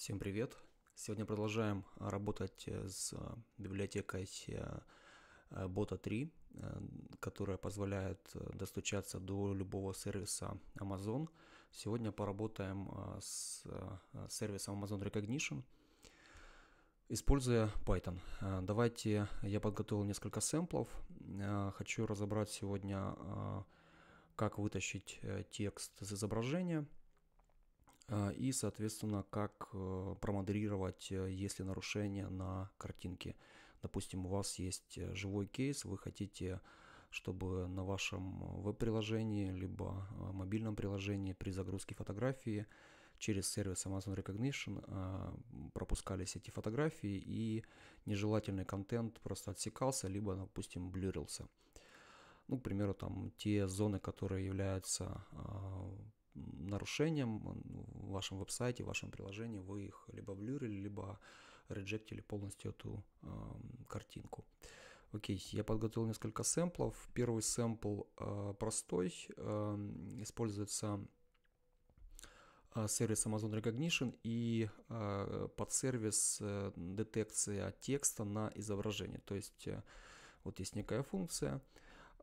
Всем привет! Сегодня продолжаем э, работать э, с э, библиотекой BotA 3, которая позволяет достучаться до любого сервиса Amazon. Сегодня поработаем с сервисом Amazon Recognition, используя Python. Давайте я подготовил несколько сэмплов. Хочу разобрать сегодня, как вытащить текст из изображения – а, и, соответственно, как э, промодерировать, э, если нарушение на картинке. Допустим, у вас есть э, живой кейс, вы хотите чтобы на вашем веб-приложении, либо мобильном приложении при загрузке фотографии через сервис Amazon Recognition а, пропускались эти фотографии и нежелательный контент просто отсекался, либо, допустим, блюрился. Ну, к примеру, там те зоны, которые являются а, нарушениям в вашем веб-сайте, в вашем приложении вы их либо блюрили, либо реджектили полностью эту э, картинку. Окей, я подготовил несколько сэмплов. Первый сэмпл э, простой, эм, э, используется сервис Amazon Recognition и э, под э, детекция текста на изображение. То есть э, вот есть некая функция, э,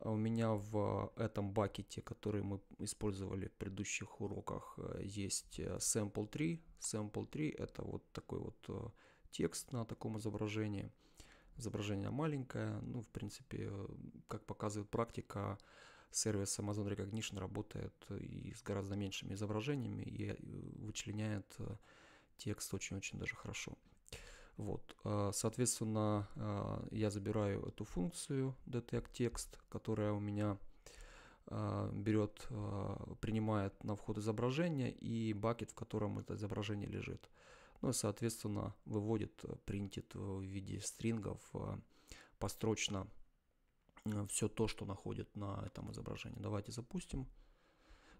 а у меня в э, этом бакете, который мы использовали в предыдущих уроках, э, есть э, sample 3. Sample 3 это вот такой вот текст на таком изображении. Изображение маленькое, ну, в принципе, как показывает практика, сервис Amazon Recognition работает и с гораздо меньшими изображениями и вычленяет текст очень-очень даже хорошо. Вот, э, соответственно, э, я забираю эту функцию detect_text, которая у меня э, берет, принимает на вход изображение и бакет, в котором это изображение лежит. Ну и, соответственно, выводит, принтит в виде стрингов построчно все то, что находит на этом изображении. Давайте запустим.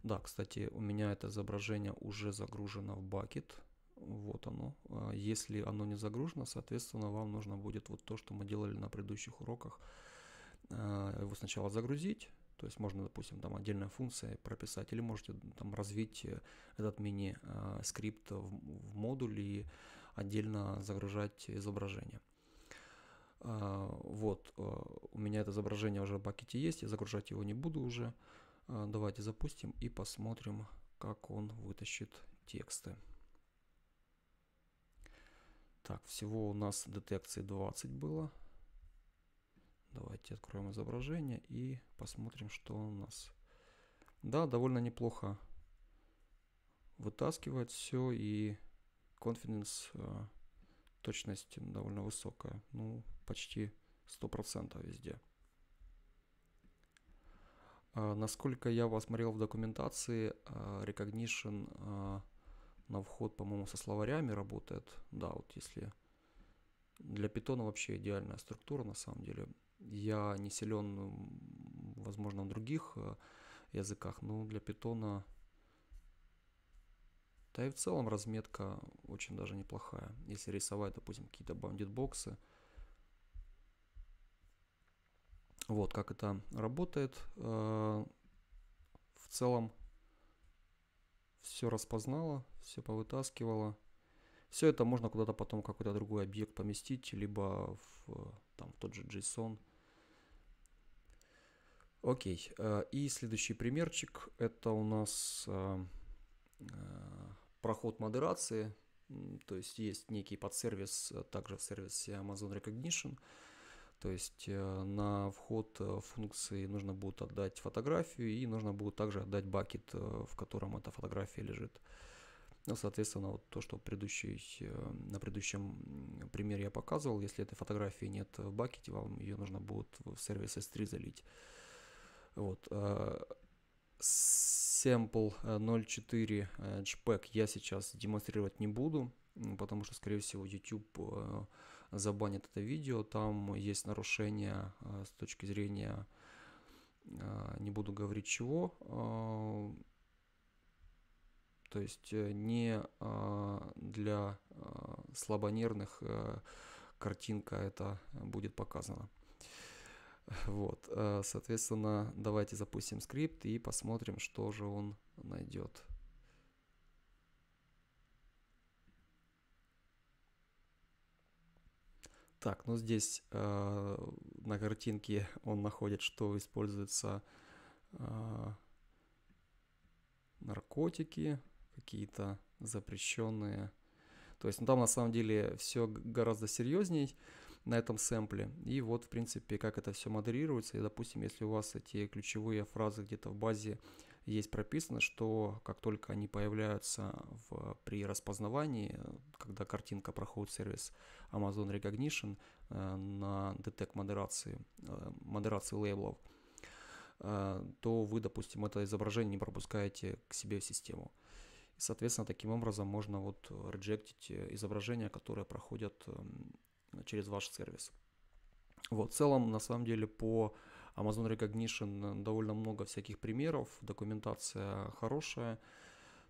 Да, кстати, у меня это изображение уже загружено в бакет. Вот оно. А если оно не загружено, соответственно, вам нужно будет вот то, что мы делали на предыдущих уроках. А, его сначала загрузить, то есть можно, допустим, там отдельная функция прописать, или можете там развить э, этот мини-скрипт а, в, в модуль и отдельно загружать изображение. Вот, э, у меня это изображение уже в бакете есть, я загружать его не буду уже. Давайте запустим и посмотрим, как он вытащит тексты. Так, всего у нас детекции 20 было. Давайте откроем изображение и посмотрим, что у нас. Да, довольно неплохо вытаскивает все и confidence, э, точность довольно высокая. Ну, почти 100% везде. А, насколько я вас в документации, э, recognition э, на вход, по-моему, со словарями работает. Да, вот если... Для питона вообще идеальная структура, на самом деле. Я не силен, возможно, в других э, языках, но для питона... Да и в целом разметка очень даже неплохая. Если рисовать, допустим, какие-то бандит-боксы, Вот как это работает. Э, в целом все распознало все повытаскивало, Все это можно куда-то потом какой-то другой объект поместить, либо в, э, там, в тот же JSON. Окей, э, и следующий примерчик, это у нас э, проход модерации, то есть есть некий подсервис также в сервисе Amazon Recognition, то есть на вход функции нужно будет отдать фотографию и нужно будет также отдать бакет, в котором эта фотография лежит. Ну, соответственно, вот то, что предыдущий, э, на предыдущем примере я показывал, если этой фотографии нет в бакете, вам ее нужно будет в сервис S3 залить. Вот. Э, сэмпл 0.4 э, JPEG я сейчас демонстрировать не буду, потому что, скорее всего, YouTube забанит это видео. Там есть нарушение с точки зрения, не буду говорить чего, то есть э, не а, для а, слабонервных э, картинка это будет показана. Вот, э, соответственно, давайте запустим скрипт и посмотрим, что же он найдет. Так, ну здесь э, на картинке он находит, что используются э, наркотики, какие-то запрещенные. То есть ну, там на самом деле все гораздо серьезней на этом сэмпле. И вот, в принципе, как это все модерируется. И, допустим, если у вас эти ключевые фразы где-то в базе есть прописано, что как только они появляются в, при распознавании, когда картинка проходит сервис Amazon Recognition э, на детект модерации, э, модерации лейблов, э, то вы, допустим, это изображение не пропускаете к себе в систему. Э, и, соответственно, таким образом можно вот реджектить э, э, изображения, которые проходят эм, через ваш сервис. Вот, в целом, на самом деле, по Amazon Recognition э, довольно много всяких примеров, документация хорошая,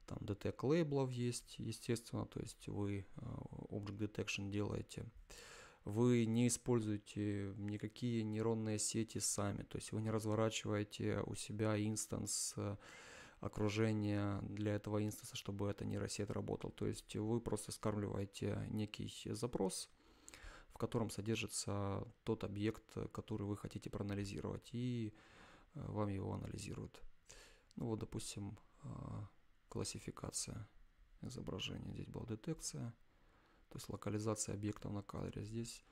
там детек лейблов есть, естественно, то есть вы object detection делаете. Вы не используете никакие нейронные сети сами, то есть вы не разворачиваете у себя инстанс окружение для этого инстанса, чтобы эта нейросеть работал. То есть вы просто скармливаете некий запрос, в котором содержится тот объект, который вы хотите проанализировать, и э, вам его анализируют. Ну вот, допустим, э, классификация изображения. Здесь была детекция, то есть локализация объектов на кадре. Здесь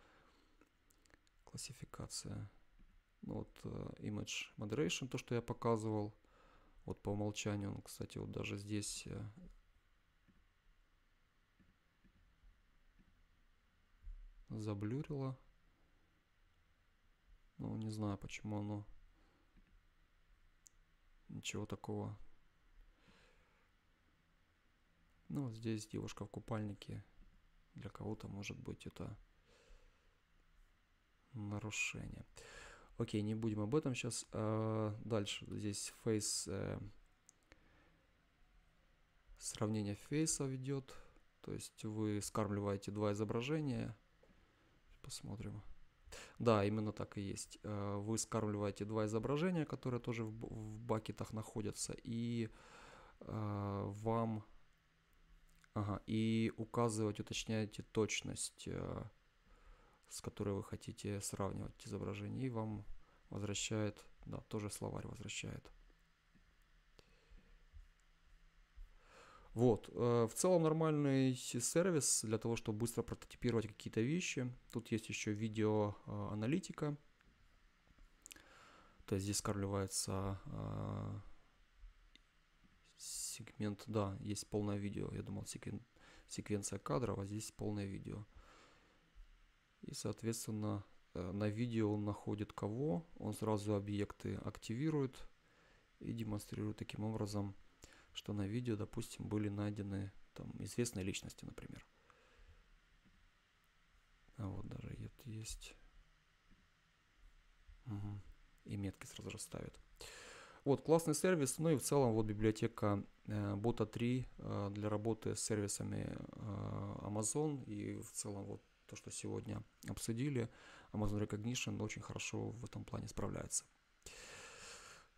классификация. Ну вот э, Image Moderation, то, что я показывал – вот по умолчанию он, кстати, вот даже здесь э, заблюрило. Ну, не знаю, почему оно... Ничего такого. Ну, вот здесь девушка в купальнике. Для кого-то, может быть, это нарушение. Окей, не будем об этом сейчас. А, дальше здесь фейс... Э, сравнение фейсов идет. То есть вы скармливаете два изображения. Посмотрим. Да, именно так и есть. А, вы скармливаете два изображения, которые тоже в, в бакетах находятся, и э, вам... Ага, и указывать, уточняете точность э, с которой вы хотите сравнивать изображение, и вам возвращает, да, тоже словарь возвращает. Вот, э, в целом нормальный сервис для того, чтобы быстро прототипировать какие-то вещи. Тут есть еще видеоаналитика. Э, То есть здесь скармливается э, сегмент, да, есть полное видео. Я думал секвен, секвенция кадров, а здесь полное видео. И, соответственно, э, на видео он находит кого, он сразу объекты активирует и демонстрирует таким образом, что на видео, допустим, были найдены там известные личности, например. А вот даже это есть. Угу. И метки сразу расставят. Вот, классный сервис, ну и в целом вот библиотека э, Бота 3 э, для работы с сервисами э, Amazon и в целом вот то, что сегодня обсудили, Amazon Recognition очень хорошо в этом плане справляется.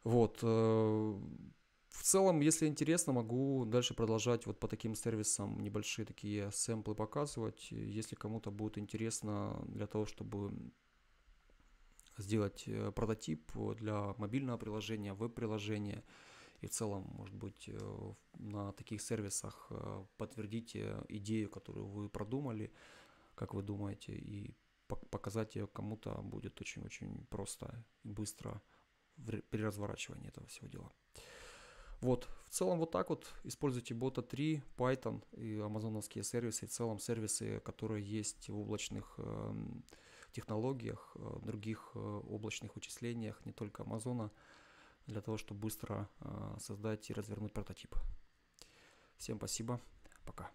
Вот. Э, в целом, если интересно, могу дальше продолжать вот по таким сервисам небольшие такие сэмплы показывать. Если кому-то будет интересно для того, чтобы сделать э, прототип для мобильного приложения, веб-приложения, и в целом, может быть, э, на таких сервисах подтвердите идею, которую вы продумали, как вы думаете, и показать ее кому-то будет очень-очень просто и быстро при разворачивании этого всего дела. Вот, в целом вот так вот используйте бота 3, Python и амазоновские сервисы, и в целом сервисы, которые есть в облачных э, технологиях, э, других э, облачных вычислениях, не только Амазона, для того, чтобы быстро э, создать и развернуть прототип. Всем спасибо, пока.